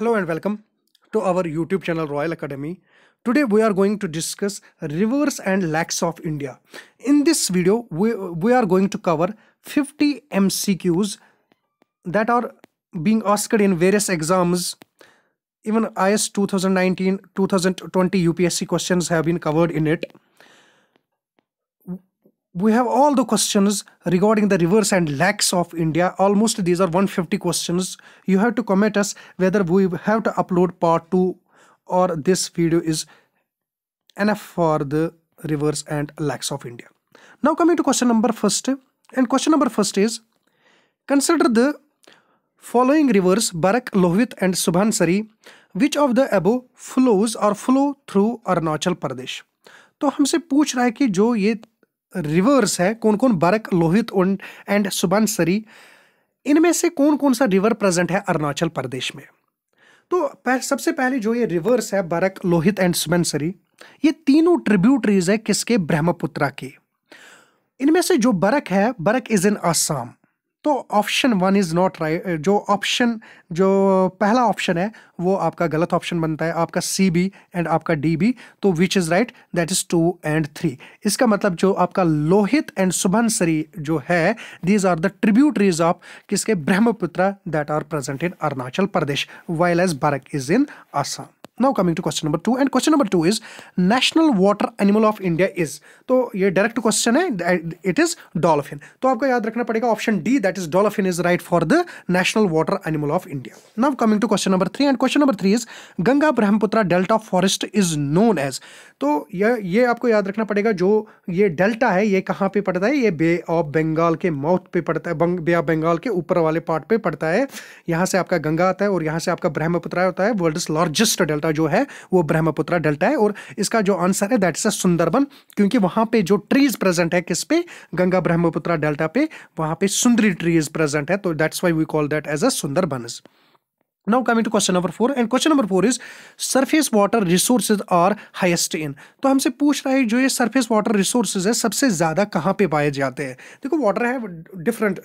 Hello and welcome to our YouTube channel Royal Academy. Today we are going to discuss rivers and lakes of India. In this video, we, we are going to cover 50 MCQs that are being asked in various exams. Even IS 2019-2020 UPSC questions have been covered in it we have all the questions regarding the rivers and lakes of India. Almost these are 150 questions. You have to comment us whether we have to upload part 2 or this video is enough for the rivers and lakes of India. Now coming to question number first. And question number first is, consider the following rivers Barak, Lohit and Subhansari. Which of the above flows or flow through Arunachal Pradesh? तो हमसे पूछ रहा है कि जो ये reverse है कौन कौन बरक लोहित उंड एंड सुबनसरी इनमें से कौन कौन सा रिवर प्रेजेंट है अरुणाचल प्रदेश में तो सबसे पहले जो ये रिवर्स है बरक लोहित एंड सुबनसरी ये तीनों ट्रिब्यूटरीज है किसके ब्रह्मपुत्रा के इनमें से जो बरक है बरक इज इन आसाम तो option one is not right जो ऑप्शन जो पहला ऑप्शन है वो आपका गलत ऑप्शन बनता है आपका सी बी एंड आपका डी बी तो which is right that is two and three इसका मतलब जो आपका लोहित एंड सुभनसरी जो है these are the tributaries of किसके Brahmaputra that are present in Arunachal Pradesh while as Bharat is in Assam now coming to question number two and question number two is national water animal of India is तो ये direct question है it is dolphin तो आपको याद रखना पड़ेगा option D that is dolphin is right for the national water animal of India now coming to question number three and question number three is Ganga Brahmaputra delta forest is known as तो ये ये आपको याद रखना पड़ेगा जो ये डेल्टा है ये कहाँ पे पड़ता है ये बे ऑफ बंगाल के माउथ पे पड़ता है बे ऑफ बंगाल के ऊपर वाले पार्ट पे पड़ता है यहाँ से आपका गंगा आता है और यहाँ से आपका ब्रह्मपुत्र होता है वर्ल्ड लार्जेस्ट डेल्टा इसका जो है वो ब्रह्मपुत्र डेल्टा है और इसका जो आंसर है दैट इज सुंदरबन क्योंकि वहां पे जो ट्रीज प्रेजेंट है किस पे गंगा ब्रह्मपुत्र डेल्टा पे वहां पे सुंदरी ट्रीज प्रेजेंट है तो that's why we call that as a Sundarban now coming to question number four and question number four is surface water resources are highest in तो हमसे पूछ रहा है जो ये सरफेस वाटर रिसोर्सेज है सबसे ज़्यादा कहाँ पे पाए जाते हैं देखो वाटर है डिफरेंट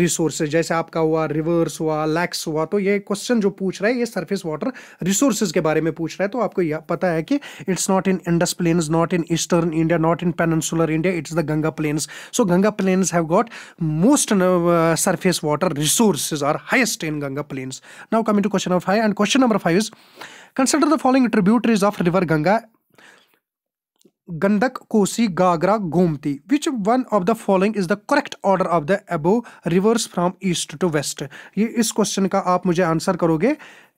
रिसोर्सेज uh, जैसे आपका हुआ रिवर्स हुआ लैक्स हुआ तो ये क्वेश्चन जो पूछ रहा है ये सरफेस वाटर रिसोर्सेज के बारे में पूछ रहा है तो आपको यह पता है कि it's not in Indus plains not in eastern India not in peninsular India it's the Ganga plains so Ganga plains have got most surface water resources are highest in Ganga plains Now coming to question number five, and question number five is consider the following tributaries of river Ganga Gandak, Kosi, Gagra, Gomti. Which one of the following is the correct order of the above rivers from east to west? ये इस question का आप मुझे answer करोगे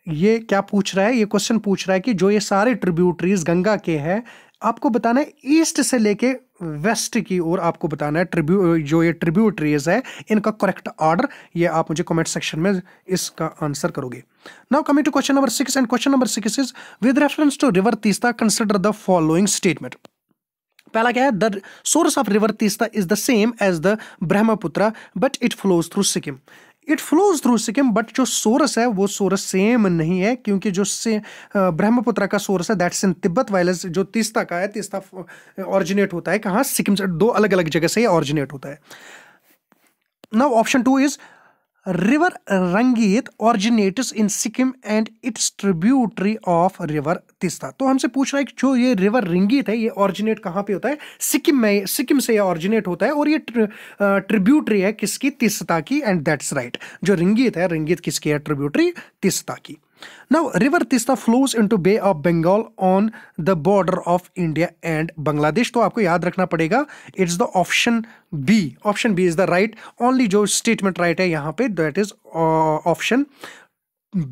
ये क्या पूछ रहा है ये क्वेश्चन पूछ रहा है कि जो ये सारे ट्रिब्यूटरीज गंगा के हैं आपको बताना है ईस्ट से लेके वेस्ट की ओर आपको बताना है ट्रिब्यू जो ये ट्रिब्यूटरीज है इनका करेक्ट ऑर्डर ये आप मुझे कमेंट सेक्शन में इसका आंसर करोगे now coming to question number six and question number six is with reference to river Teesta consider the following statement पहला क्या है the source of river Teesta is the same as the Brahmaputra but it flows through Sikkim it flows through Sikkim but जो source है वो source same नहीं है क्योंकि जो से ब्रह्मपुत्र का सोरस है दैट्स इन तिब्बत वायलेंस जो तीस्ता का है तीस्ता ऑरिजिनेट होता है कहाँ सिक्किम से दो अलग अलग जगह से ही ऑरिजिनेट होता है now option two is river Rangit originates in Sikkim and it's tributary of river Teesta तो हमसे पूछ रहा है कि जो ये रिवर रंगीत है ये ऑरिजिनेट कहाँ पे होता है सिक्किम में सिक्किम से ये ऑरिजिनेट होता है और ये ट्रिब्यूटरी है किसकी तिस्ता की एंड दैट्स राइट जो रंगीत है रंगीत किसकी है ट्रिब्यूटरी तिस्ता की Now, River Tista flows into Bay of Bengal on the border of India and Bangladesh. तो आपको याद रखना पड़ेगा it's the option B option B is the right only जो स्टेटमेंट राइट right है यहाँ पे that is option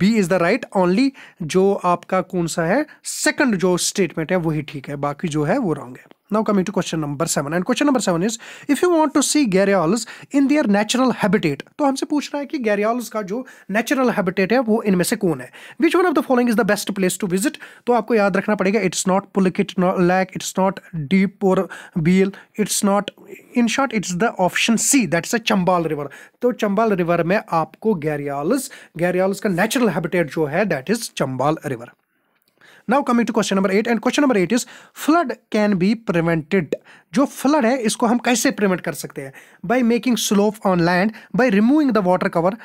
B is the right only जो आपका कौन सा है सेकंड जो स्टेटमेंट है वही ठीक है बाकी जो है वो रॉन्ग है Now coming to question number seven, and question number seven is if you want to see gharials in their natural habitat, तो हमसे पूछ रहा है कि gharials का जो natural habitat है वो इनमें से कौन है Which one of the following is the best place to visit? तो आपको याद रखना पड़ेगा it's not Pullikit Lake, it's not Deep or Beel, it's not in short it's the option C that's a Chambal River. तो Chambal River में आपको garrioles gharials का natural habitat जो है that is Chambal River. Now coming to question number 8 and question number 8 is flood can be prevented. जो flood है इसको हम कैसे प्रिवेंट कर सकते हैं by making slope on land by removing the water cover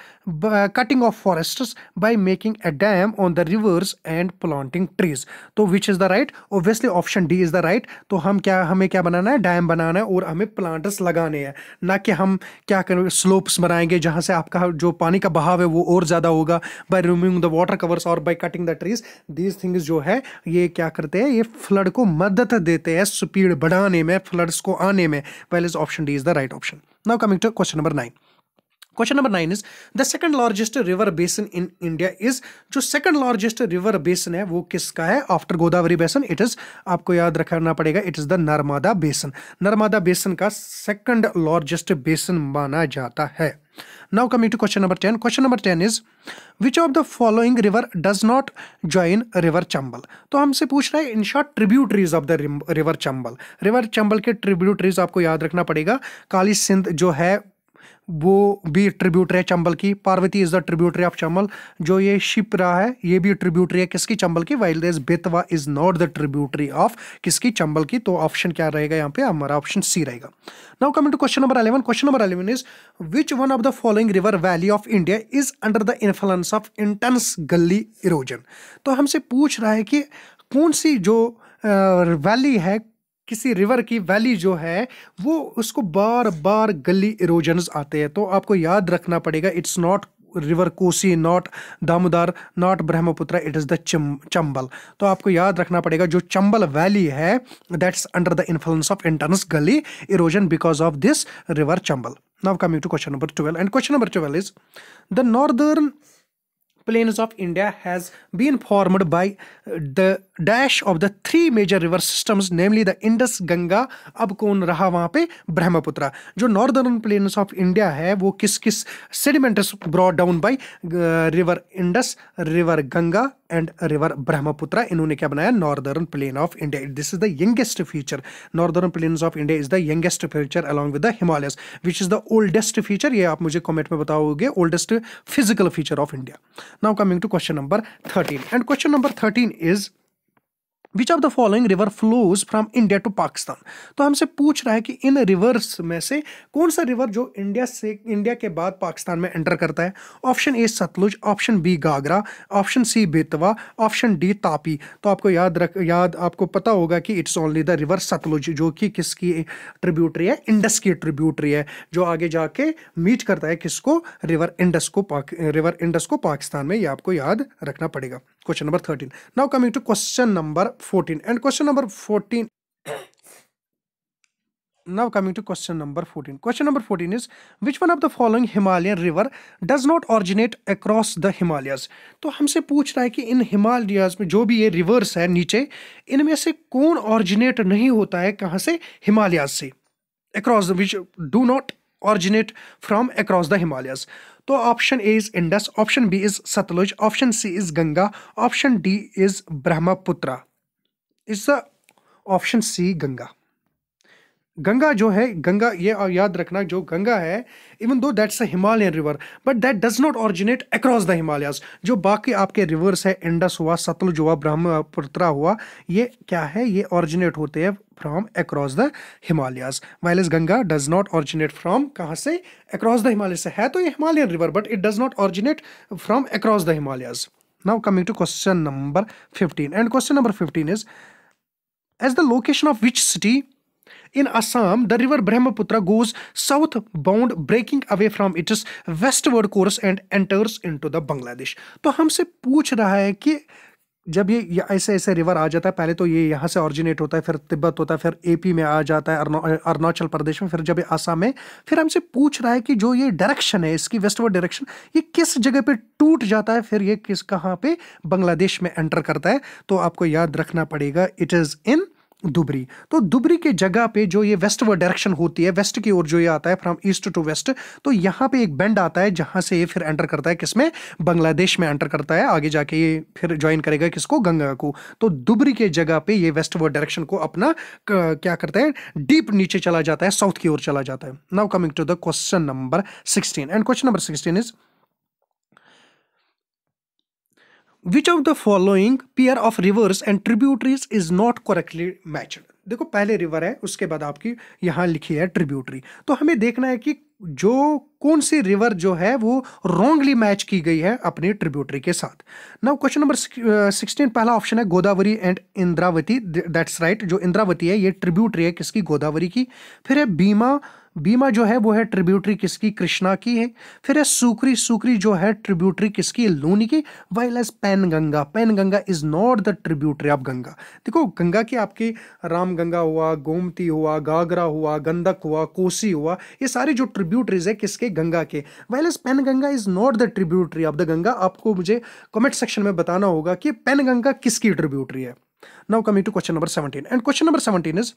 cutting off forests by making a dam on the rivers and planting trees तो which is the right obviously option D is the right तो हम क्या हमें क्या बनाना है dam बनाना है और हमें प्लांट्स लगाने हैं ना कि हम क्या करें स्लोप्स बनाएंगे जहाँ से आपका जो पानी का बहाव है वो और ज़्यादा होगा by removing the water covers और by cutting the trees these things जो है ये क्या करते हैं ये फ्लड को मदद देते हैं स्पीड बढ़ाने में कलर्स को आने में well is option D is the right option now coming to question number nine question number nine is the second largest river basin in India is जो सेकंड लार्जेस्ट रिवर बेसन है वो किसका है after Godavari बेसन it is आपको याद रखना पड़ेगा इट इज द नर्मदा बेसन नर्मदा बेसन का सेकंड लार्जेस्ट बेसन माना जाता है Now coming to question number 10. Question number 10 is which of the following river does not join river Chambal तो हमसे पूछ रहा है in short tributaries of the river chambal river chambal के tributaries आपको याद रखना पड़ेगा काली सिंध जो है वो भी ट्रिब्यूटरी है चंबल की Parvati is the tributary of Chambal जो ये शिप रहा है ये भी ट्रिब्यूटरी है किसकी चंबल की while is Betwa is not the tributary of किसकी चंबल की तो ऑप्शन क्या रहेगा यहाँ पे हमारा ऑप्शन सी रहेगा now coming to question number eleven question number eleven is which one of the following river valley of India is under the influence of intense gully erosion तो हमसे पूछ रहा है कि कौन सी जो वैली है किसी रिवर की वैली जो है वो उसको बार बार गली इरोजन आते हैं तो आपको याद रखना पड़ेगा it's not river Kosi not Damodar not Brahmaputra it is the Chambal तो आपको याद रखना पड़ेगा जो चंबल वैली है that's under the influence of intense gully erosion because of this river Chambal now coming to question number twelve and question number twelve is the northern plains of India has been formed by the dash of the three major river systems namely the Indus Ganga अब कौन रहा वहाँ पे ब्रह्मपुत्र जो northern plains of India है वो किस किस sediment brought down by river Indus river Ganga and river Brahmaputra इन्होंने क्या बनाया northern plain of India this is the youngest feature northern plains of India is the youngest feature along with the Himalayas which is the oldest feature ये आप मुझे comment में बताओगे oldest physical feature of India Now coming to question number 13 and question number 13 is which of the following river flows from India to Pakistan तो हमसे पूछ रहा है कि इन रिवर्स में से कौन सा रिवर जो इंडिया से इंडिया के बाद पाकिस्तान में एंटर करता है option A Sutlej option B Ghaghara option C Betwa option D Tapi तो आपको याद रख याद आपको पता होगा कि it's only the river Sutlej जो कि किसकी ट्रिब्यूटरी है इंडस की ट्रिब्यूटरी है जो आगे जाके मीट करता है किसको रिवर इंडस को रिवर इंडस को पाकिस्तान में ये आपको याद रखना पड़ेगा question number thirteen now coming to question number 14 and question number 14 now coming to question number 14 question number 14 is which one of the following himalayan river does not originate across the himalayas तो हमसे पूछ रहा है कि इन हिमालयाज में जो भी ये रिवर्स है नीचे इनमें से कौन ऑरिजिनेट नहीं होता है कहाँ से हिमालयाज से across which do not originate from across the Himalayas. तो option A is Indus option B is Sutlej option C is Ganga option D is Brahmaputra is the option C Ganga Ganga जो है गंगा ये और याद रखना जो गंगा है even though that's a Himalayan river but that does not originate across the Himalayas जो बाकी आपके रिवर्स है इंडस हुआ सतलुज हुआ ब्रह्मपुत्रा हुआ ये क्या है ये ऑरिजिनेट होते हैं from across the Himalayas while is Ganga does not originate from कहाँ से अक्रॉस द हिमालय से है तो ये Himalayan river but it does not originate from across the Himalayas now coming to question number fifteen and question number fifteen is As the location of which city? In Assam, the river Brahmaputra goes southbound, breaking away from its westward course and enters into the Bangladesh. तो हमसे पूछ रहा है कि जब ये ऐसे ऐसे रिवर आ जाता है पहले तो ये यहाँ से ऑरिजिनेट होता है फिर तिब्बत होता है फिर एपी में आ जाता है अरुणाचल प्रदेश में फिर जब आसाम में फिर हमसे पूछ रहा है कि जो ये डायरेक्शन है इसकी वेस्टवर्ड डायरेक्शन ये किस जगह पे टूट जाता है फिर ये किस कहाँ पे बांग्लादेश में एंटर करता है तो आपको याद रखना पड़ेगा इट इज़ इन दुबरी तो दुबरी के जगह पे जो ये वेस्टवर्ड डायरेक्शन होती है वेस्ट की ओर जो ये आता है फ्रॉम ईस्ट टू वेस्ट तो यहाँ पे एक बैंड आता है जहाँ से ये फिर एंटर करता है किसमें बांग्लादेश में एंटर करता है आगे जाके ये फिर ज्वाइन करेगा किसको गंगा को तो दुबरी के जगह पे ये वेस्टवर्ड डायरेक्शन को अपना क्या करता है डीप नीचे चला जाता है साउथ की ओर चला जाता है now coming to the question number sixteen and question number sixteen is which of the following pair of rivers and tributaries is not correctly matched देखो पहले रिवर है उसके बाद आपकी यहाँ लिखी है ट्रिब्यूटरी तो हमें देखना है कि जो कौन सी रिवर जो है वो रॉन्गली मैच की गई है अपनी ट्रिब्यूटरी के साथ नाउ क्वेश्चन नंबर सिक्सटीन पहला ऑप्शन है Godavari and Indravati that's right जो इंद्रावती है ये ट्रिब्यूटरी है किसकी गोदावरी की फिर है बीमा बीमा जो है वो है ट्रिब्यूटरी किसकी कृष्णा की है फिर है सुकरी सुकरी जो है ट्रिब्यूटरी किसकी लूनी की while as Penganga Penganga is not the tributary of Ganga देखो गंगा की आपकी राम गंगा हुआ गोमती हुआ गागरा हुआ गंधक हुआ कोसी हुआ ये सारे जो ट्रिब्यूटरीज है किसके गंगा के while as Penganga is not the tributary of the Ganga आपको मुझे कमेंट सेक्शन में बताना होगा कि पैन गंगा किसकी ट्रिब्यूटरी है now coming to question number seventeen and question number seventeen is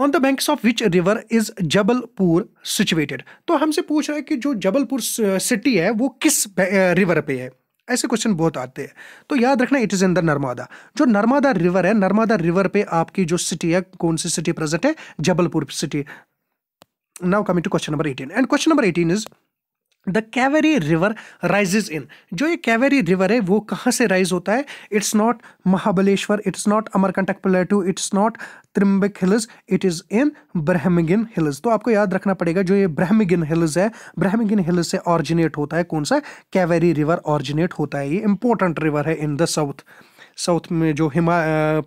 on the banks of which river is Jabalpur situated तो हमसे पूछ रहे हैं कि जो जबलपुर सिटी uh, है वो किस रिवर uh, पे है ऐसे क्वेश्चन बहुत आते हैं तो याद रखना it is in the Narmada जो नर्मदा रिवर है नर्मदा रिवर पे आपकी जो सिटी है कौन सी सिटी प्रेजेंट है Jabalpur city now coming to question number eighteen and question number eighteen is the Kaveri river rises in जो ये कैवेरी रिवर है वो कहाँ से राइज होता है it's not Mahabaleshwar it's not Amarkantak plateau it's not Trimbak hills it is in Brahmagiri hills तो आपको याद रखना पड़ेगा जो ये ब्रह्मगिन हिल्स है ब्रह्मगिन हिल्स से ऑरिजिनेट होता है कौन सा कैवेरी रिवर ऑरिजिनेट होता है ये इंपॉर्टेंट रिवर है इन द साउथ साउथ में जो हिमा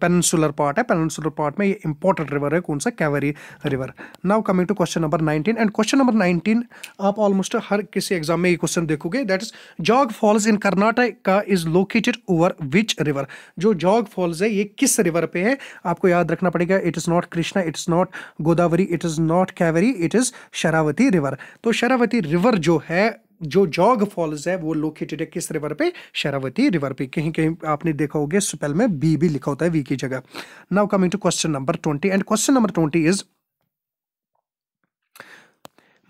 पेनसुलर पार्ट है पेनसुलर पार्ट में ये इंपॉर्टेंट रिवर है कौन सा Kaveri river now coming to question number nineteen and question number nineteen आप ऑलमोस्ट हर किसी एग्जाम में ये क्वेश्चन देखोगे that is Jog falls in Karnataka is located over which river जो जॉग फॉल्स है ये किस रिवर पे है आपको याद रखना पड़ेगा it is not Krishna it is not Godavari it is not Kaveri it is Sharavati river तो शरावती रिवर जो है जो जॉग फॉल्स है वो लोकेटेड है किस रिवर पे शरावती रिवर पे कहीं कहीं आपने देखा होगा स्पेल में बी भी लिखा होता है वी की जगह now coming to question number twenty and question number twenty is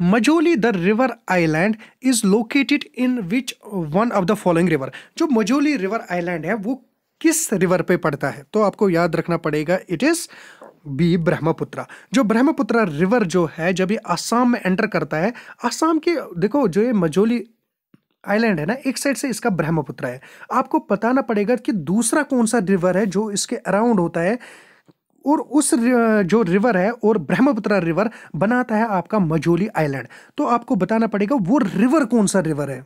Majuli the river island is located in which one of the following river जो मजोली रिवर आइलैंड है वो किस रिवर पे पड़ता है तो आपको याद रखना पड़ेगा इट इज बी ब्रह्मपुत्र जो ब्रह्मपुत्र रिवर जो है जब ये आसाम में एंटर करता है आसाम के देखो जो ये मजोली आइलैंड है ना एक साइड से इसका ब्रह्मपुत्र है आपको बताना पड़ेगा कि दूसरा कौन सा रिवर है जो इसके अराउंड होता है और उस जो रिवर है और ब्रह्मपुत्र रिवर बनाता है आपका मजोली आइलैंड तो आपको बताना पड़ेगा वो रिवर कौन सा रिवर है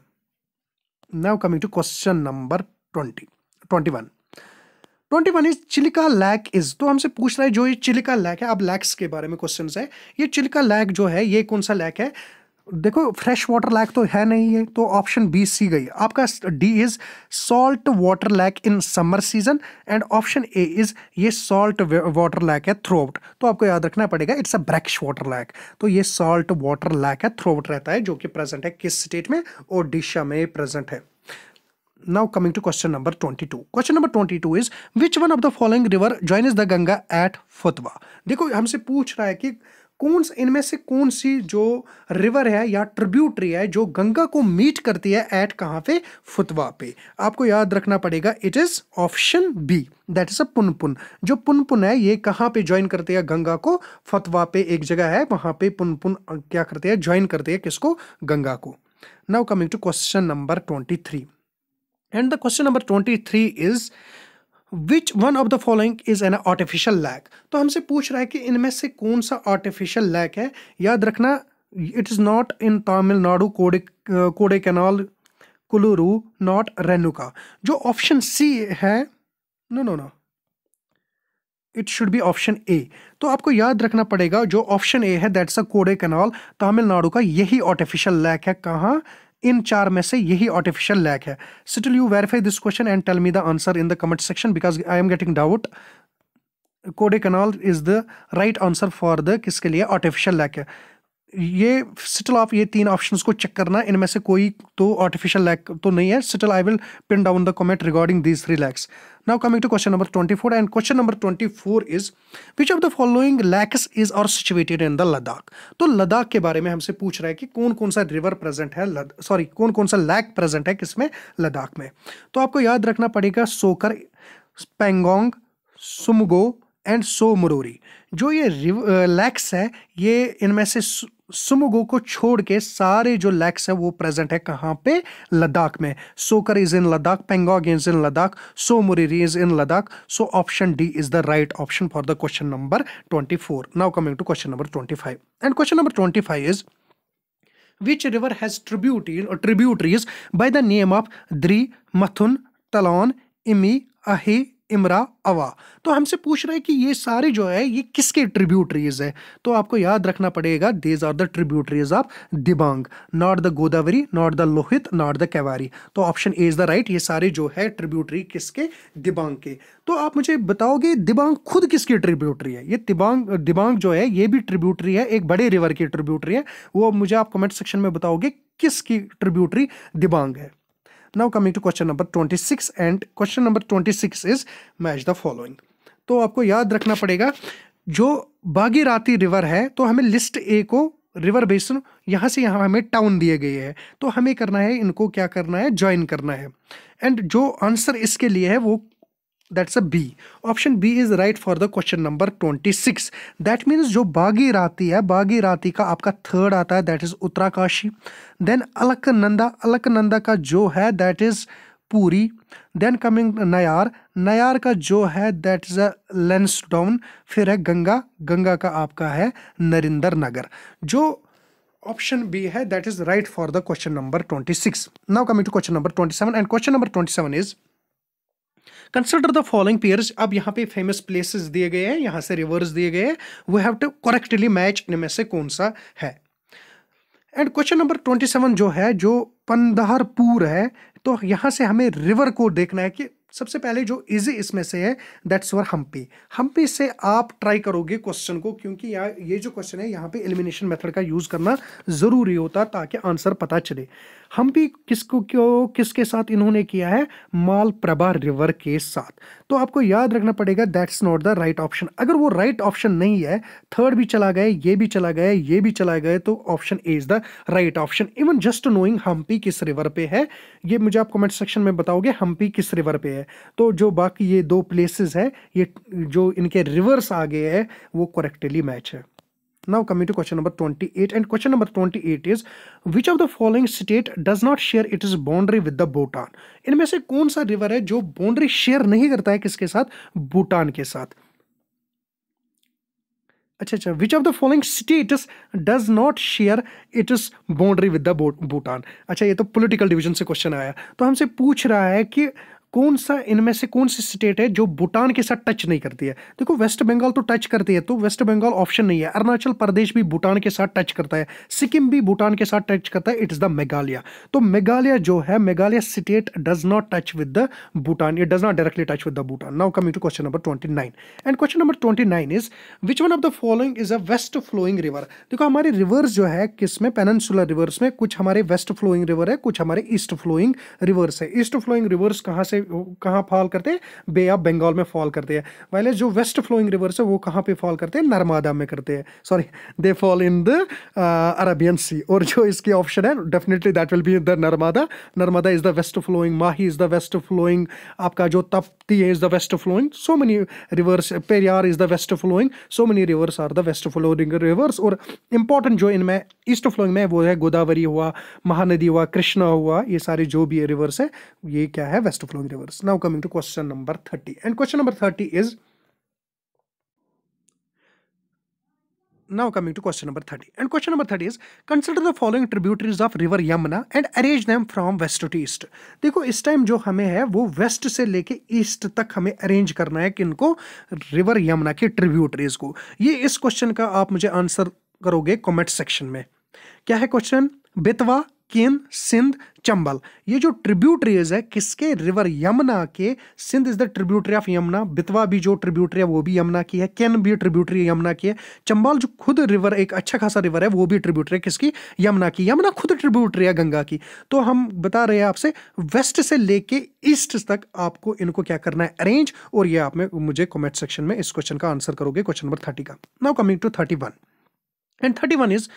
now coming to question number twenty twenty one twenty one is Chilika lake is तो हमसे पूछ रहा है जो ये चिलिका लैक है अब लैक्स के बारे में क्वेश्चन है ये चिलिका लैक जो है ये कौन सा लैक है देखो फ्रेश वाटर लैक तो है नहीं है तो ऑप्शन बी सी गई आपका D is salt water lake in summer season and option A is ये सॉल्ट वाटर लैक है आउट तो आपको याद रखना पड़ेगा it's a brackish water lake तो ये सॉल्ट वाटर लैक है आउट रहता है जो कि प्रेजेंट है किस स्टेट में ओडिशा में प्रेजेंट है now coming to question number 22 question number 22 is which one of the following river joins the ganga at fatwa देखो हमसे पूछ रहा है कि कौन से इनमें से कौन सी जो रिवर है या ट्रिब्यूटरी है जो गंगा को मीट करती है एट कहाँ पे फुतवा पे आपको याद रखना पड़ेगा it is option B that is a Punpun जो पुनपुन है ये कहाँ पे ज्वाइन करते है गंगा को फतवा पे एक जगह है वहां पे पुनपुन क्या करते हैं ज्वाइन करते हैं किसको गंगा को now coming to question number twenty three And the question number 23 is which one of the following is an artificial lake तो हमसे पूछ रहा है कि इनमें से कौन सा आर्टिफिशियल लैक है याद रखना it is not in Tamil Nadu Kodai कोडे कैनाल कुलुरु नॉट रेनुका जो ऑप्शन सी है no no no it should be option A तो आपको याद रखना पड़ेगा जो ऑप्शन ए है दैट्स अ कोडे कैनाल तमिलनाडु का यही आर्टिफिशियल लैक है कहाँ इन चार में से यही आर्टिफिशियल लैक है still you verify this question and tell me the answer in the comment section because I am getting doubt Kodaikanal is the right answer for the किसके लिए आर्टिफिशियल लैक है ये स्टिल आप ये तीन options को check करना इनमें से कोई तो आर्टिफिशियल लैक तो नहीं है still I will pin down the comment regarding these three lakes now coming to question number twenty four and question number twenty four is which of the following lakes is are situated in the Ladakh तो लद्दाख के बारे में हमसे पूछ रहा है कि कौन कौन सा रिवर प्रेजेंट है सॉरी कौन कौन सा लैक प्रेजेंट है किसमें लद्दाख में तो आपको याद रखना पड़ेगा सोकर पेंगोंग सुमगो एंड सो मुरोरी जो ये लैक्स uh, है ये इनमें से सुमुगो को छोड़ के सारे जो लैक्स है वो प्रेजेंट है कहाँ पे लद्दाख में Tso Kar is in Ladakh Pangong is in Ladakh Tso Moriri is in Ladakh so option D is the right option for the question number twenty four now coming to question number twenty five and question number twenty five is which river has tributary tributaries tributaries the name of three Mathun Mathun, Imi Imi, Emra Ava तो हमसे पूछ रहा है कि ये सारे जो है ये किसके ट्रिब्यूटरीज है तो आपको याद रखना पड़ेगा these are the tributaries of Dibang not the Godavari not the Lohit not the Kaveri तो option A is the right ये सारे जो है ट्रिब्यूटरी किसके दिबांग के तो आप मुझे बताओगे दिबांग खुद किसकी ट्रिब्यूटरी है ये दिबांग दिबांग जो है ये भी ट्रिब्यूटरी है एक बड़े रिवर की ट्रिब्यूटरी है वो मुझे आप कमेंट सेक्शन में बताओगे किसकी ट्रिब्यूटरी दिबांग है now coming to question number twenty six and question number twenty six is match the following तो आपको याद रखना पड़ेगा जो बागीराती रिवर है तो हमें लिस्ट ए को रिवर बेसन यहाँ से यहाँ हमें टाउन दिए गए हैं तो हमें करना है इनको क्या करना है ज्वाइन करना है एंड जो आंसर इसके लिए है वो that's a B option B is right for the question number twenty six that means जो बागी राती है बागी राती का आपका थर्ड आता है that is Uttarkashi then Alaknanda Alaknanda का जो है that is Pauri then coming Nayar Nayar का जो है that is a Lansdowne फिर है गंगा गंगा का आपका है नरिंदर नगर जो ऑप्शन बी है that is right for the question number twenty six now coming to question number twenty seven and question number twenty seven is consider the following pairs अब यहाँ पे फेमस प्लेसेस दिए गए हैं यहाँ से रिवर्स दिए गए हैं we have to correctly match इनमें से कौन सा है and question number twenty seven जो है जो पंदहरपुर है तो यहाँ से हमें रिवर को देखना है कि सबसे पहले जो इजी इसमें से है दैट्स वर हम्पी हम्पी से आप ट्राई करोगे क्वेश्चन को क्योंकि यहाँ ये जो क्वेश्चन है यहाँ पे एलिमिनेशन मेथड का यूज़ करना ज़रूरी होता ताकि आंसर पता चले हम भी किसको क्यों किसके साथ इन्होंने किया है माल प्रभा रिवर के साथ तो आपको याद रखना पड़ेगा that's not the right option अगर वो राइट right ऑप्शन नहीं है थर्ड भी चला गया ये भी चला गया ये भी चला गया तो option A is the right option even just knowing Hampi किस रिवर पे है ये मुझे आप कमेंट सेक्शन में बताओगे हम्पी किस रिवर पे है तो जो बाकी ये दो प्लेसेस है ये जो इनके रिवर्स आगे है वो करेक्टली मैच है Now coming to question number 28 and question number 28 is which of the following state does not share its boundary with the Bhutan? in me se कौन sa river hai jo boundary share nahi karta hai kiske साथ Bhutan ke साथ acha acha which of the following states does not share its boundary with the bhutan acha ye to political division se question aaya to तो हमसे raha hai ki कौन सा इनमें से कौन सी state है जो भूटान के साथ टच नहीं करती है देखो वेस्ट बंगाल तो टच करती है तो वेस्ट बंगाल ऑप्शन नहीं है अरुणाचल प्रदेश भी भूटान के साथ टच करता है सिक्किम भी भूटान के साथ टच करता है इट्स द मेघालय तो मेघालय जो है Meghalaya state does not touch with the Bhutan it does not directly touch with the Bhutan now coming to question number twenty nine and question number twenty nine is which one of the following is a west flowing river देखो हमारे reverse जो है किसमें peninsular reverse में कुछ हमारे waste flowing river है कुछ हमारे ईस्ट फ्लोइंग रिवर्स है ईस्ट फ्लोइंग रिवर्स कहाँ से कहाँ फॉल करते हैं बे ऑफ बंगाल में फॉल करते हैं वाले जो वेस्ट फ्लोइंग रिवर्स है वो कहाँ पे फॉल करते हैं नर्मदा में करते हैं sorry they fall in the Arabian sea और जो इसकी ऑप्शन है definitely that will be the Narmada Narmada is the west flowing Mahi is the west flowing आपका जो तप्ती है is the west flowing so many rivers Periyar is the west flowing so many rivers are the west flowing rivers और important जो इनमें east flowing में वो है गोदावरी हुआ महानदी हुआ कृष्णा हुआ ये सारे जो भी रिवर्स है ये क्या है west flowing in rivers. Now coming to question number 30 and question number 30 is now coming to question number 30 and question number 30 is consider the following tributaries of river yamuna and arrange them from west to east Dekho, is time jo hame hai, wo west se leke east tak hame arrange karna hai kinko river Yamuna ke tributaries ko. Ye is question ka aap mujhe answer करोगे comment section में क्या है question Betwa किन सिंध चंबल ये जो tributaries है किसके river Yamuna के Sindh is the tributary of Yamuna Betwa भी जो ट्रिब्यूटरी है वो भी यमुना की है कैन भी ट्रिब्यूटरी यमुना की है चंबल जो खुद रिवर एक अच्छा खासा रिवर है वो भी ट्रिब्यूटरी है किसकी यमुना की यमुना खुद ट्रिब्यूटरी है गंगा की तो हम बता रहे हैं आपसे वेस्ट से लेके ईस्ट तक आपको इनको क्या करना है अरेंज और ये आप में मुझे कॉमेंट सेक्शन में इस क्वेश्चन का आंसर करोगे क्वेश्चन नंबर थर्टी का now coming to thirty one and thirty one is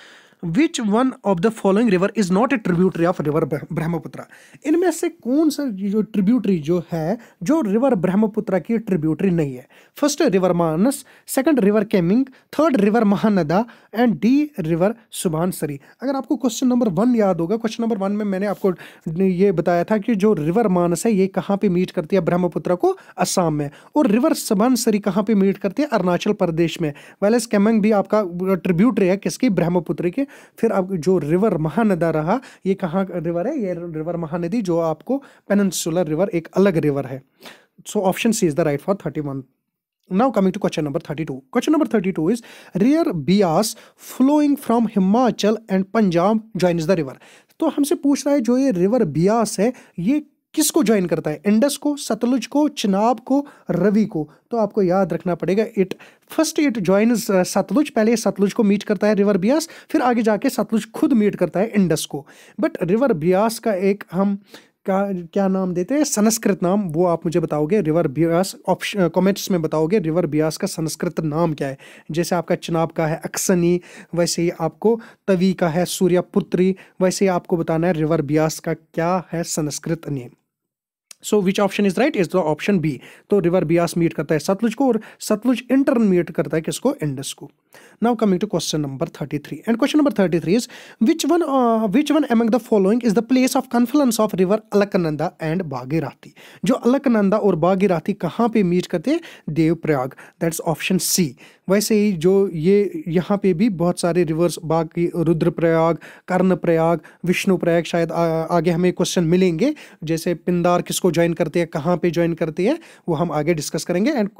which one of the following river is not a tributary of river Brahmaputra इनमें से कौन सा जो ट्रिब्यूटरी जो है जो रिवर ब्रह्मपुत्र की ट्रिब्यूटरी नहीं है first river Manas second river Kameng third river Mahananda and D river Subansiri अगर आपको क्वेश्चन नंबर वन याद होगा क्वेश्चन नंबर वन में मैंने आपको ये बताया था कि जो रिवर मानस है ये कहाँ पे मीट करती है ब्रह्मपुत्र को असम में और रिवर सुबानसरी कहाँ पे मीट करती है अरुणाचल प्रदेश में वेल एस कैमंग भी आपका ट्रिब्यूटरी है किसकी ब्रह्मपुत्र के फिर आप जो रिवर महानदा रहा ये कहाँ रिवर है ये रिवर महानदी जो आपको पेनसुलर रिवर एक अलग रिवर है so option C is the right for thirty one now coming to question number thirty two question number thirty two is river Beas flowing from Himachal and Punjab join is the river तो हमसे पूछ रहा है जो ये रिवर बियास है ये किसको ज्वाइन करता है इंडस को सतलुज को चिनाब को रवि को तो आपको याद रखना पड़ेगा it first it join Sutlej पहले सतलुज को मीट करता है रिवर ब्यास फिर आगे जाके सतलुज खुद मीट करता है इंडस को बट रिवर ब्यास का एक हम का क्या नाम देते हैं संस्कृत नाम वो आप मुझे बताओगे river Beas option comments uh, में बताओगे रिवर ब्यास का संस्कृत नाम क्या है जैसे आपका चिनाब का है अक्सनी वैसे ही आपको तवी का है सूर्यपुत्री वैसे ही आपको बताना है रिवर ब्यास का क्या है Sanskrit name so which option is right is the option B तो रिवर बियास मीट करता है सतलुज को और सतलुज इंटरन मीट करता है किसको इंडस को now coming to question number thirty three and question number thirty three is which one which one am the following is the place of confluence of river Alaknanda and Bhagirathi जो अलकनंदा और बागीराथी कहाँ पे मीट करते हैं देवप्रयाग दैट्स ऑप्शन सी वैसे ही जो ये यहाँ पे भी बहुत सारे रिवर्स बाकी रुद्रप्रयाग कर्ण प्रयाग विष्णु प्रयाग शायद आ, आगे हमें क्वेश्चन मिलेंगे जैसे पिंदार किसको ज्वाइन करते हैं कहाँ पे ज्वाइन करते हैं वो हम आगे डिस्कस करेंगे and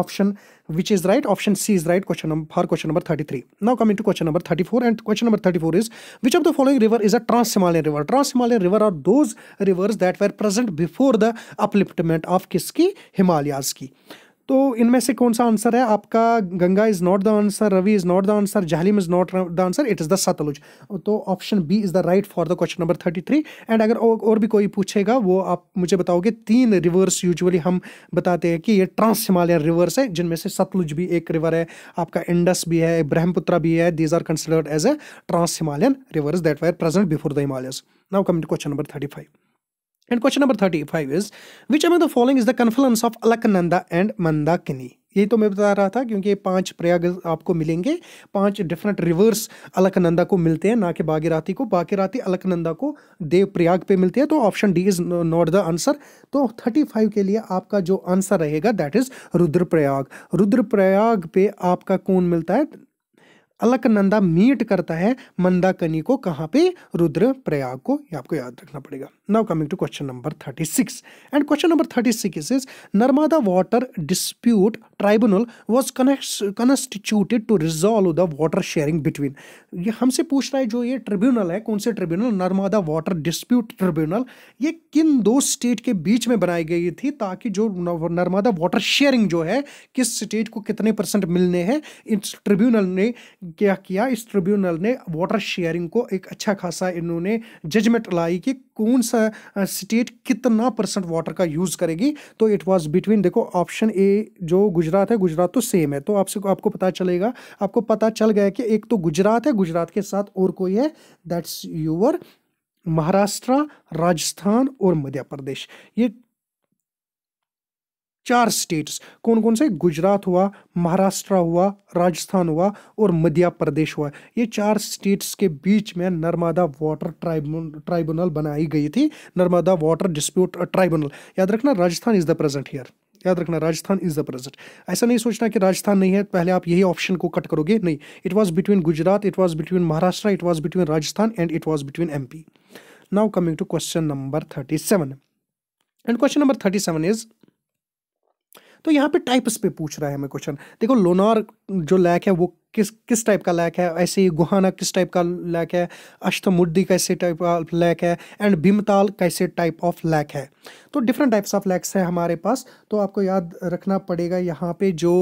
option which is right option C is right question number for question number thirty three now coming to question number thirty four and question number thirty four is which of the following river is a trans Himalaya river trans Himalaya river are those rivers that were present before the upliftment of किसकी हिमालयाज की तो इनमें से कौन सा answer है आपका Ganga is not the answer Ravi is not the answer Jhelum is not the answer it is the Sutlej तो option B is the right for the question number thirty three and अगर और भी कोई पूछेगा वो आप मुझे बताओगे तीन रिवर्स यूजुअली हम बताते हैं कि ये ट्रांस हिमालयन रिवर्स है जिनमें से सतलुज भी एक रिवर है आपका इंडस भी है ब्रह्मपुत्रा भी है these are considered as a trans Himalayan rivers that were present before the Himalayas now come to question number thirty five and question number thirty five is which among the following is the confluence of Alaknanda and Mandakini ये तो मैं बता रहा था क्योंकि ये पांच प्रयाग आपको मिलेंगे पांच डिफरेंट रिवर्स अलकनंदा को मिलते हैं ना कि बागीराती को बागीराती अलकनंदा को देव प्रयाग पे मिलते हैं तो option D is not the answer तो थर्टी फाइव के लिए आपका जो आंसर रहेगा दैट इज रुद्रप्रयाग रुद्रप्रयाग पे आपका कौन मिलता है अलकनंदा मीट करता है मंदाकनी को कहाँ पे रुद्र प्रयाग को ये आपको याद रखना पड़ेगा now coming to question number thirty six and question number thirty six is Narmada water dispute tribunal was constituted to resolve the water sharing between ये हमसे पूछ रहा है जो ये ट्रिब्यूनल है कौन से tribunal Narmada water dispute tribunal ये किन दो स्टेट के बीच में बनाई गई थी ताकि जो नर्मदा वाटर शेयरिंग जो है किस स्टेट को कितने परसेंट मिलने हैं इस ट्रिब्यूनल ने क्या किया इस ट्रिब्यूनल ने वाटर शेयरिंग को एक अच्छा खासा इन्होंने जजमेंट लाई कि कौन सा स्टेट कितना परसेंट वाटर का यूज़ करेगी तो इट वाज बिटवीन देखो ऑप्शन ए जो गुजरात है गुजरात तो सेम है तो आपसे आपको पता चलेगा आपको पता चल गया कि एक तो गुजरात है गुजरात के साथ और कोई है दैट्स यूअर महाराष्ट्र राजस्थान और मध्य प्रदेश ये चार स्टेट्स कौन कौन से गुजरात हुआ महाराष्ट्र हुआ राजस्थान हुआ और मध्य प्रदेश हुआ ये चार स्टेट्स के बीच में नर्मदा वाटर ट्राइब्यूनल बनाई गई थी नर्मदा वाटर डिस्प्यूट ट्राइब्यूनल याद रखना Rajasthan is the present here याद रखना राजस्थान इज द प्रेजेंट ऐसा नहीं सोचना कि राजस्थान नहीं है पहले आप यही ऑप्शन को कट करोगे नहीं it was between Gujarat it was between Maharashtra it was between Rajasthan and it was between M P now coming to question number thirty seven and question number thirty seven is तो यहाँ पे टाइप्स पे पूछ रहा है हमें क्वेश्चन देखो लोनार जो लैक है वो किस किस टाइप का लैक है ऐसे ही गुहाना किस टाइप का लैक है अष्टमुद्दी कैसे टाइप का लैक है एंड भीमताल कैसे टाइप ऑफ लैक है तो डिफरेंट टाइप्स ऑफ लैक्स है हमारे पास तो आपको याद रखना पड़ेगा यहाँ पे जो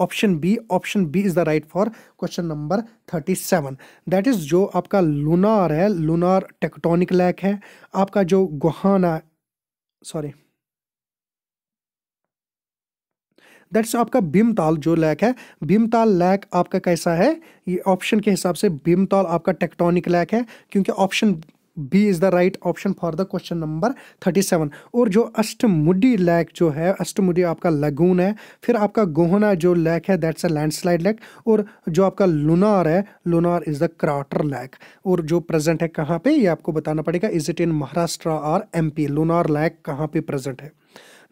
option B option B is the right for question number thirty seven that is जो आपका लूनार है लूनार टेक्टोनिक लैक है आपका जो गुहाना सॉरी दैट्स आपका भीमताल जो लैक है भीमताल लैक आपका कैसा है ये ऑप्शन के हिसाब से भीमताल आपका टेक्टोनिक लैक है क्योंकि option B is the right option for the question number thirty seven और जो अष्टमुडी लैक जो है अष्टमुडी आपका लगून है फिर आपका गोहना जो लैक है दैट्स अ लैंडस्लाइड लैक और जो आपका लुनार है Lonar is the crater lake और जो प्रेजेंट है कहाँ पे ये आपको बताना पड़ेगा इज़ इट इन महाराष्ट्र और एमपी लुनार लैक कहाँ पे प्रेजेंट है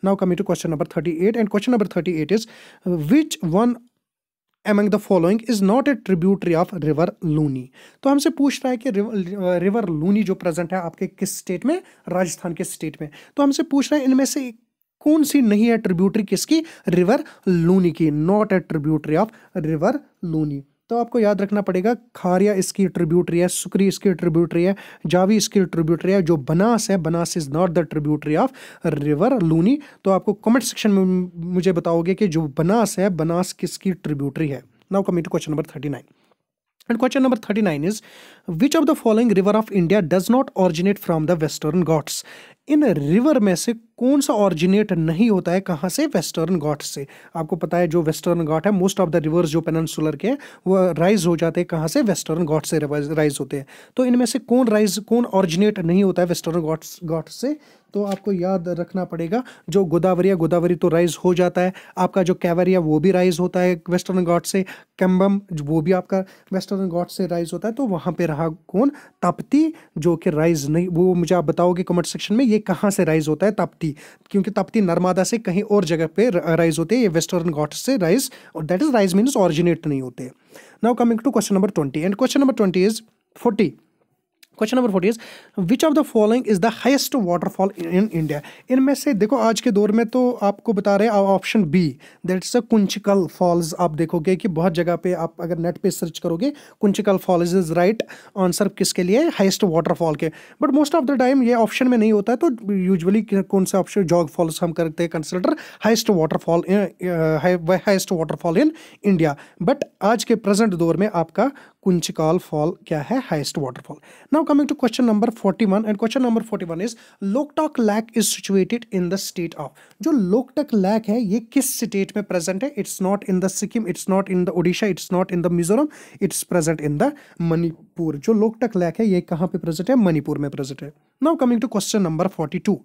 now coming to question number 38 and question number 38 is which one among the following is not a tributary of river Luni to humse pooch raha hai ki river, river Luni जो present है आपके किस state में राजस्थान के state में तो हमसे पूछ रहा है इनमें से कौन सी नहीं है ट्रिब्यूटरी किसकी रिवर लूनी की not a tributary of river Luni तो आपको याद रखना पड़ेगा खारिया इसकी ट्रिब्यूटरी है सुक्री इसकी ट्रिब्यूटरी है जावी इसकी ट्रिब्यूटरी है जो बनास है Banas is not the tributary of river Luni तो आपको कमेंट सेक्शन में मुझे बताओगे कि जो बनास है बनास किसकी ट्रिब्यूटरी है now coming to question number thirty nine and question number thirty nine is which of the following river of India does not originate from the western Ghats इन रिवर में से कौन सा ऑरिजिनेट नहीं होता है कहाँ से वेस्टर्न घाट से आपको पता है जो वेस्टर्न घाट है मोस्ट ऑफ द रिवर्स जो पेनसुलर के हैं वो राइज हो जाते हैं कहाँ से वेस्टर्न घाट से राइज होते हैं तो इनमें से कौन राइज कौन ऑरिजिनेट नहीं होता है वेस्टर्न घाट घाट से तो आपको याद रखना पड़ेगा जो गोदावरी है गोदावरी तो राइज हो जाता है आपका जो कैवरिया वो भी राइज होता है वेस्टर्न घाट से कैम्बम वो भी आपका वेस्टर्न घाट से राइज होता है तो वहाँ पे रहा कौन तापती जो कि राइज नहीं वो मुझे आप बताओगे कमेंट सेक्शन में ये कहाँ से राइज होता है ताप्ती क्योंकि ताप्ती नर्मदा से कहीं और जगह पे राइज होते हैं ये वेस्टर्न घाट से राइज और that is rise means originate नहीं होते now coming to question number twenty and question number twenty is forty question number forty is which of the following is the highest waterfall in India इनमें से देखो आज के दौर में तो आपको बता रहे हैं option B that's a Kunchikal falls आप देखोगे कि बहुत जगह पे आप अगर नेट पे सर्च करोगे Kunchikal falls is right answer किसके लिए हाइस्ट वाटरफॉल के but most of the time ये ऑप्शन में नहीं होता है तो यूजली कौन सा ऑप्शन जॉग फॉल्स हम करते हैं consider highest waterfall highest waterfall in India but आज के प्रेजेंट दौर में आपका कुंचिकाल फॉल क्या है highest waterfall now coming to question number forty one and question number forty one is Loktak lake is situated in the state of जो Loktak lack है ये किस स्टेट में प्रेजेंट है it's not in the Sikkim it's not in the Orissa it's not in the Mizoram it's present in the Manipur जो Loktak lack है ये कहाँ पर प्रेजेंट है मणिपुर में प्रेजेंट है now coming to question number forty two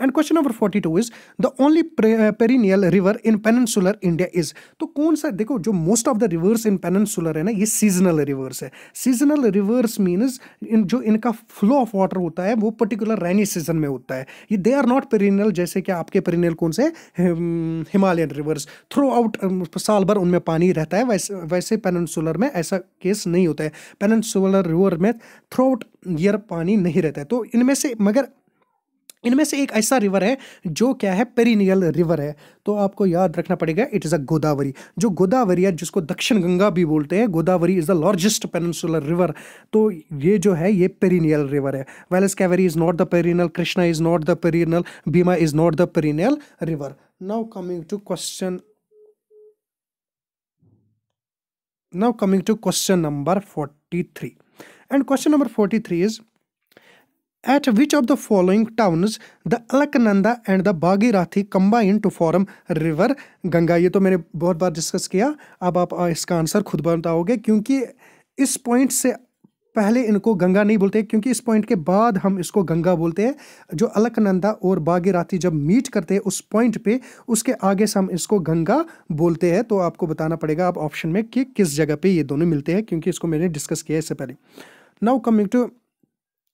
and question number forty two is the only perennial river in peninsular India is तो कौन सा देखो जो most of the rivers in peninsular है ना ये सीजनल रिवर रिवर्स है सीजनल रिवर्स मीन्स जो इनका फ्लो ऑफ वाटर होता है वो पर्टिकुलर रेनी सीजन में होता है ये दे आर नॉट पेरिनल जैसे कि आपके पेरिनल कौन से हिमालयन रिवर्स थ्रू आउट साल भर उनमें पानी रहता है वैसे वैसे पेनसुलर में ऐसा केस नहीं होता है पेनसुलर रिवर में थ्रू आउट ईयर पानी नहीं रहता है तो इनमें से मगर इनमें से एक ऐसा रिवर है जो क्या है पेरिनियल रिवर है तो आपको याद रखना पड़ेगा इट इज़ अ गोदावरी जो गोदावरी है जिसको दक्षिण गंगा भी बोलते हैं Godavari is the largest peninsular river तो ये जो है ये पेरिनियल रिवर है whereas Kaveri is not the perennial Krishna is not the perennial Bhima is not the perennial river now coming to question now coming to question number 43 and question number 43 is At which of the following towns the Alaknanda and the Bagirathi combine to form river Ganga? ये तो मैंने बहुत बार discuss किया अब आप इसका answer खुद बताओगे क्योंकि इस पॉइंट से पहले इनको गंगा नहीं बोलते क्योंकि इस पॉइंट के बाद हम इसको गंगा बोलते हैं जो अलकनंदा और बागीराथी जब मीट करते हैं उस पॉइंट पे उसके आगे से हम इसको गंगा बोलते हैं तो आपको बताना पड़ेगा आप ऑप्शन में कि किस जगह पे ये दोनों मिलते हैं क्योंकि इसको मैंने डिस्कस किया है इससे पहले now coming to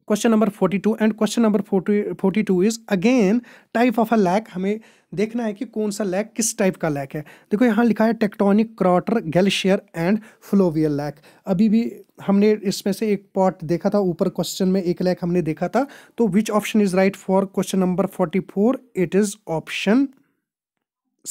question number forty two and question number forty forty two is again type of a lake हमें देखना है कि कौन सा लैक किस टाइप का लैक है देखो यहाँ लिखा है tectonic crater glacial and fluvial lake अभी भी हमने इसमें से एक पॉट देखा था ऊपर क्वेश्चन में एक लैक हमने देखा था तो which option is right for question number forty four it is option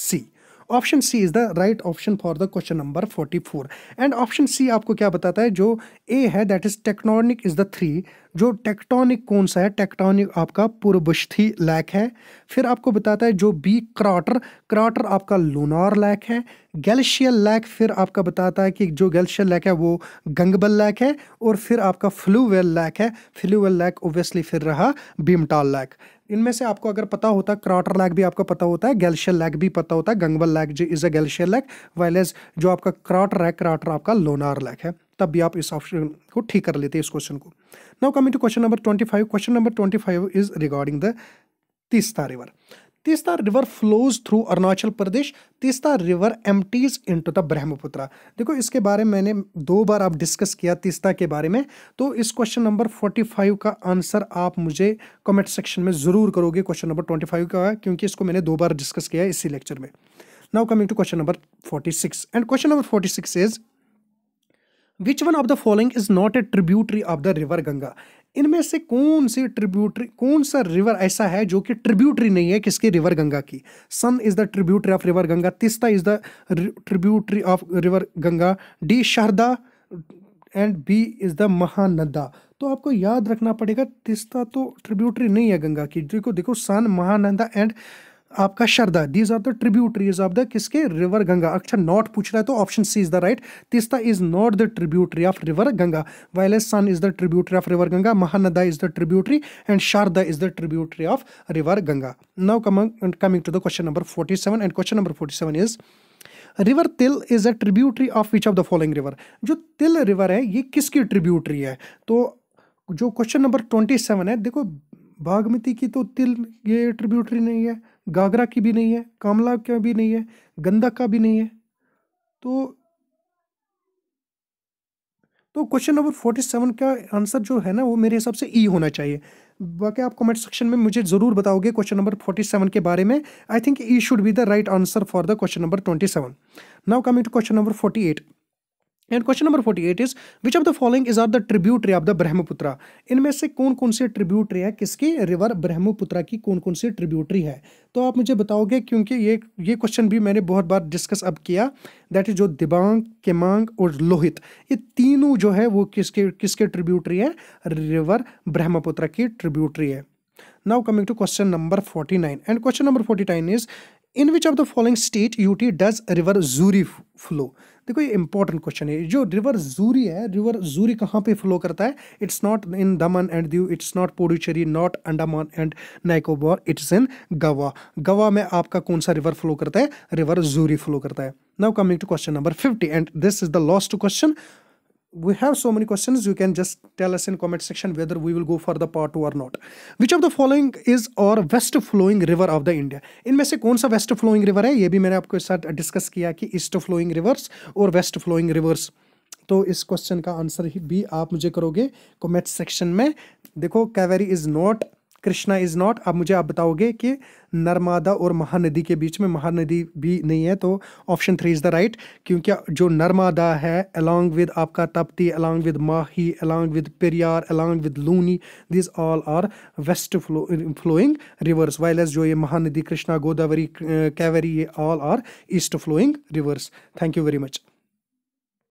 C option C is the right option for the question number forty four and option C आपको क्या बताता है जो ए है that is tectonic is the three जो tectonic कौन सा है टेक्टोनिक आपका पूर्वस्थी लैक है फिर आपको बताता है जो बी क्राटर क्राटर आपका लूनार लैक है गैल्शियल लैक फिर आपका बताता है कि जो गैल्शियल लैक है वो गंगबल लैक है और फिर आपका फ्लूवेल लैक है फ्लूवेल लैक ओबियसली फिर रहा भीमटाल लैक इनमें से आपको अगर पता होता है क्राटर लैग भी आपको पता होता है गैल्शियल लैग भी पता होता है Gangabal lake is a glacial lake well as जो आपका क्राटर है क्राटर आपका लोनार लैग है तब भी आप इस ऑप्शन को ठीक कर लेते हैं इस क्वेश्चन को now coming to question number twenty question number twenty is regarding the Teesta river Tista river flows through Arunachal Pradesh Teesta river empties to the Brahmaputra देखो इसके बारे में मैंने दो बार आप डिस्कस किया तीस्ता के बारे में तो इस क्वेश्चन नंबर 45 का आंसर आप मुझे कमेंट सेक्शन में ज़रूर करोगे क्वेश्चन नंबर 25 का है क्योंकि इसको मैंने दो बार डिस्कस किया है इसी लेक्चर में now coming to question number 46 and question number 46 is which one of the following is not a tributary of the river Ganga इनमें से कौन सी ट्रिब्यूटरी कौन सा रिवर ऐसा है जो कि ट्रिब्यूटरी नहीं है किसके रिवर गंगा की Son is the tributary of river Ganga Teesta is the tributary of river Ganga D Sharda and B is the Mahananda तो आपको याद रखना पड़ेगा तिस्ता तो ट्रिब्यूटरी नहीं है गंगा की देखो देखो सन महानंदा एंड आपका Sharda these are the tributaries of the किसके रिवर गंगा अच्छा नॉट पूछ रहा है तो option C is the right Teesta is not the tributary of river Ganga while Son is the tributary of river Ganga Mahananda is the tributary and Sharda is the tributary of river Ganga coming to the question number forty seven and question number forty seven is river Tel is a tributary of which of the following river जो Tel river है ये किसकी tributary है तो जो question number twenty seven है देखो बागमती की तो तिल ये ट्रिब्यूटरी नहीं है गागरा की भी नहीं है कामला का भी नहीं है गंधक का भी नहीं है तो तो क्वेश्चन नंबर फोर्टी सेवन का आंसर जो है ना वो मेरे हिसाब से ई e होना चाहिए बाकी आप कमेंट सेक्शन में मुझे ज़रूर बताओगे क्वेश्चन नंबर फोर्टी सेवन के बारे में I think E should be the right answer for the question number twenty seven now coming to question number forty eight and question number forty eight is which of the following is are the tributary of the Brahmaputra इनमें से कौन कौन से tributary है किसकी river Brahmaputra की कौन कौन सी ट्रिब्यूटरी है तो आप मुझे बताओगे क्योंकि ये ये क्वेश्चन भी मैंने बहुत बार डिस्कस अब किया दैट इज जो दिबांग केमांग और लोहित ये तीनों जो है वो किसके किसके ट्रिब्यूटरी है रिवर ब्रह्मपुत्रा की ट्रिब्यूटरी है now coming to question number forty nine and question number forty nine is in which of the following state UT does river Zuari flow देखो ये इंपॉर्टेंट क्वेश्चन है जो रिवर जूरी है रिवर जूरी कहाँ पे फ्लो करता है it's not in Daman and Diu it's not Puducherry not Andaman and Nicobar it's in Goa Goa में आपका कौन सा रिवर फ्लो करता है रिवर जूरी फ्लो करता है now coming to question number fifty and this is the last question we have so many questions you can just tell us in comment section whether we will go for the part 2 or not which of the following is और west flowing river of the India इनमें से कौन सा waste flowing river है ये भी मैंने आपके साथ डिस्कस किया कि ईस्ट फ्लोइंग रिवर्स और वेस्ट फ्लोइंग रिवर्स तो इस क्वेश्चन का आंसर ही भी आप मुझे करोगे कमेंट सेक्शन में देखो Kaveri is not Krishna is not अब मुझे आप बताओगे कि नर्मदा और महानदी के बीच में महानदी भी नहीं है तो option three is the right क्योंकि जो नर्मदा है अलॉन्ग विद आपका Tapti along with Mahi along with Periyar along with Luni this all are west flowing rivers while जो ये महानदी कृष्णा गोदावरी कैवरी ये all are east flowing rivers thank you very much